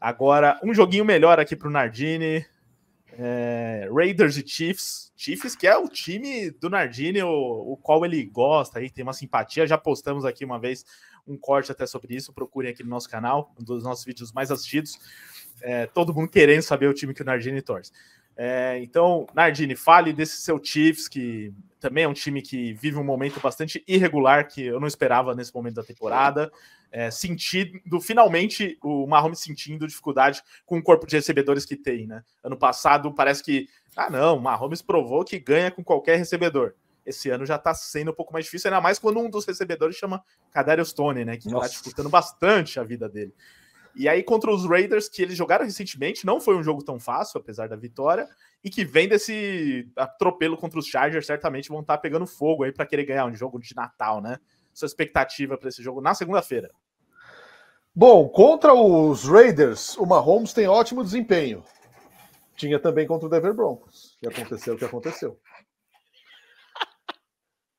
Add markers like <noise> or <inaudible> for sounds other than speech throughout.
Agora, um joguinho melhor aqui para o Nardini. É, Raiders e Chiefs. Chiefs, que é o time do Nardini, o, o qual ele gosta, aí tem uma simpatia. Já postamos aqui uma vez um corte até sobre isso. Procurem aqui no nosso canal, um dos nossos vídeos mais assistidos. É, todo mundo querendo saber o time que o Nardini torce. É, então, Nardini, fale desse seu Chiefs, que também é um time que vive um momento bastante irregular, que eu não esperava nesse momento da temporada. É, sentindo, finalmente, o Mahomes sentindo dificuldade com o corpo de recebedores que tem, né? Ano passado parece que, ah não, o Mahomes provou que ganha com qualquer recebedor. Esse ano já está sendo um pouco mais difícil, ainda mais quando um dos recebedores chama Kadarius Tony, né? Que está dificultando bastante a vida dele. E aí, contra os Raiders, que eles jogaram recentemente, não foi um jogo tão fácil, apesar da vitória, e que vem desse atropelo contra os Chargers, certamente vão estar tá pegando fogo aí para querer ganhar um jogo de Natal, né? Sua expectativa para esse jogo na segunda-feira? Bom, contra os Raiders, o Mahomes tem ótimo desempenho. Tinha também contra o Denver Broncos, que aconteceu o que aconteceu.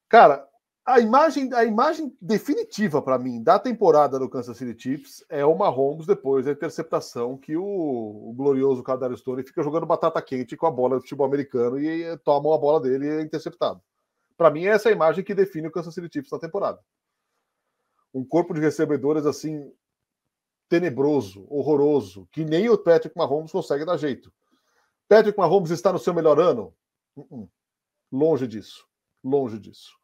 Cara, a imagem, a imagem definitiva para mim da temporada do Kansas City Chiefs é o Mahomes depois da interceptação que o, o glorioso Kadar Stone fica jogando batata quente com a bola do futebol americano e, eh, toma tomam a bola dele e é interceptado. Para mim, é essa a imagem que define o Kansas City Chiefs na temporada. Um corpo de recebedores assim tenebroso, horroroso, que nem o Patrick Mahomes consegue dar jeito. Patrick Mahomes está no seu melhor ano? Uh -uh. Longe disso. Longe disso.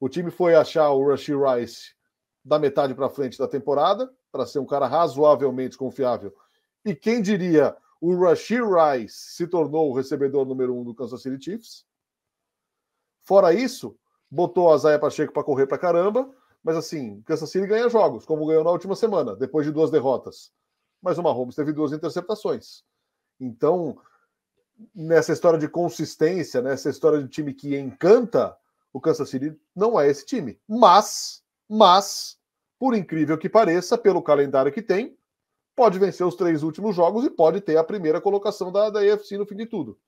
O time foi achar o Rashid Rice da metade para frente da temporada, para ser um cara razoavelmente confiável. E quem diria, o Rashid Rice se tornou o recebedor número um do Kansas City Chiefs. Fora isso, botou a Zaya Pacheco para correr para caramba, mas assim, Kansas City ganha jogos, como ganhou na última semana, depois de duas derrotas. Mas o Mahomes teve duas interceptações. Então, nessa história de consistência, nessa história de time que encanta, o Kansas City não é esse time. Mas, mas, por incrível que pareça, pelo calendário que tem, pode vencer os três últimos jogos e pode ter a primeira colocação da, da AFC no fim de tudo.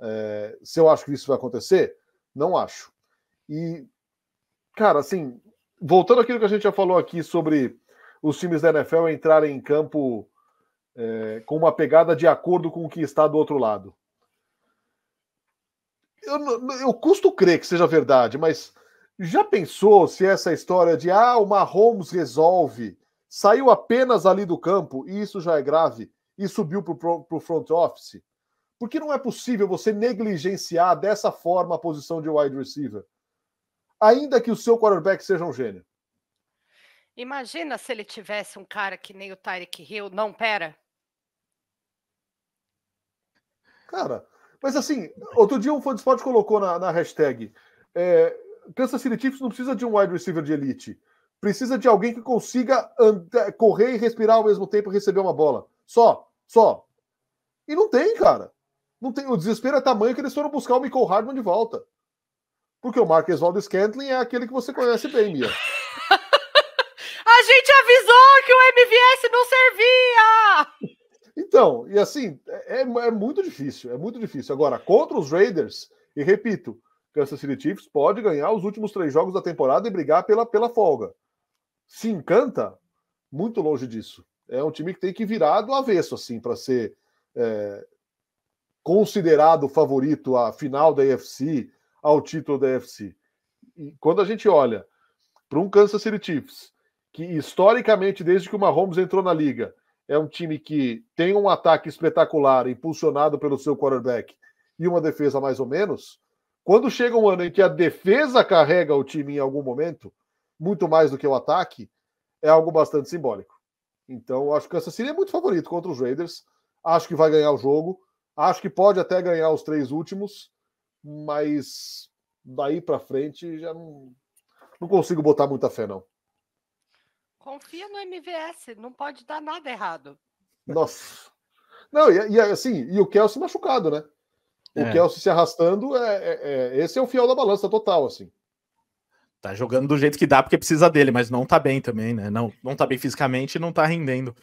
É, se eu acho que isso vai acontecer, não acho. E, cara, assim, voltando àquilo que a gente já falou aqui sobre os times da NFL entrarem em campo é, com uma pegada de acordo com o que está do outro lado eu, eu custo crer que seja verdade, mas já pensou se essa história de ah, o Mahomes resolve, saiu apenas ali do campo, e isso já é grave, e subiu para o front office? Porque não é possível você negligenciar dessa forma a posição de wide receiver, ainda que o seu quarterback seja um gênio. Imagina se ele tivesse um cara que nem o Tyreek Hill, não pera. Cara, mas assim, outro dia um Fã de Esporte colocou na, na hashtag: é, Kansas City Chiefs não precisa de um wide receiver de elite. Precisa de alguém que consiga correr e respirar ao mesmo tempo e receber uma bola. Só, só. E não tem, cara. Não tem. O desespero é tamanho que eles foram buscar o Michael Hardman de volta. Porque o Marques Waldo Scantling é aquele que você conhece bem, Mia. <laughs> A gente avisou que o MVS não servia! <laughs> Então, e assim, é, é, é muito difícil, é muito difícil. Agora, contra os Raiders, e repito, Kansas City Chiefs pode ganhar os últimos três jogos da temporada e brigar pela, pela folga. Se encanta, muito longe disso. É um time que tem que virar do avesso, assim, para ser é, considerado favorito à final da AFC, ao título da AFC. E quando a gente olha para um Kansas City Chiefs, que historicamente, desde que o Mahomes entrou na liga, é um time que tem um ataque espetacular, impulsionado pelo seu quarterback, e uma defesa mais ou menos, quando chega um ano em que a defesa carrega o time em algum momento, muito mais do que o ataque, é algo bastante simbólico. Então, acho que o Kansas é muito favorito contra os Raiders. Acho que vai ganhar o jogo. Acho que pode até ganhar os três últimos, mas daí para frente já não, não consigo botar muita fé, não. Confia no MVS, não pode dar nada errado. Nossa. Não, e, e assim, e o Kelsey machucado, né? O é. Kelsey se arrastando, é, é, é, esse é o fiel da balança total, assim. Tá jogando do jeito que dá porque precisa dele, mas não tá bem também, né? Não, não tá bem fisicamente e não tá rendendo.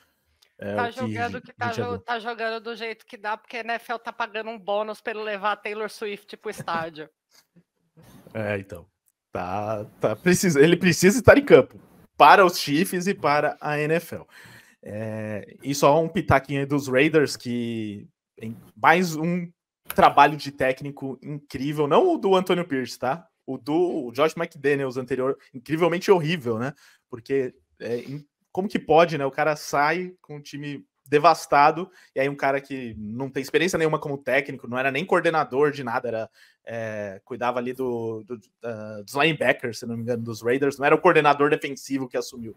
É, tá jogando que, que tá, jo tá, jogando do jeito que dá, porque a NFL tá pagando um bônus pelo levar Taylor Swift pro estádio. <laughs> é, então. Tá, tá, precisa, ele precisa estar em campo para os Chiefs e para a NFL. É, e só um pitaquinho dos Raiders, que mais um trabalho de técnico incrível, não o do Antônio Pierce, tá? O do Josh McDaniels anterior, incrivelmente horrível, né? Porque é, como que pode, né? O cara sai com um time devastado. E aí, um cara que não tem experiência nenhuma como técnico, não era nem coordenador de nada, era é, cuidava ali do, do uh, dos linebackers, se não me engano, dos Raiders, não era o coordenador defensivo que assumiu.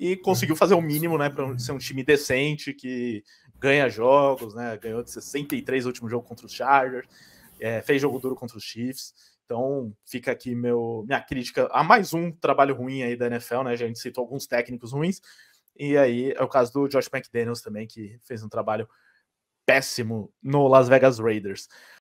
E conseguiu fazer o mínimo, né, para ser um time decente, que ganha jogos, né, ganhou de 63 o último jogo contra os Chargers, é, fez jogo duro contra os Chiefs. Então, fica aqui meu, minha crítica a mais um trabalho ruim aí da NFL, né? Já a gente citou alguns técnicos ruins, e aí é o caso do Josh McDaniels também, que fez um trabalho péssimo no Las Vegas Raiders.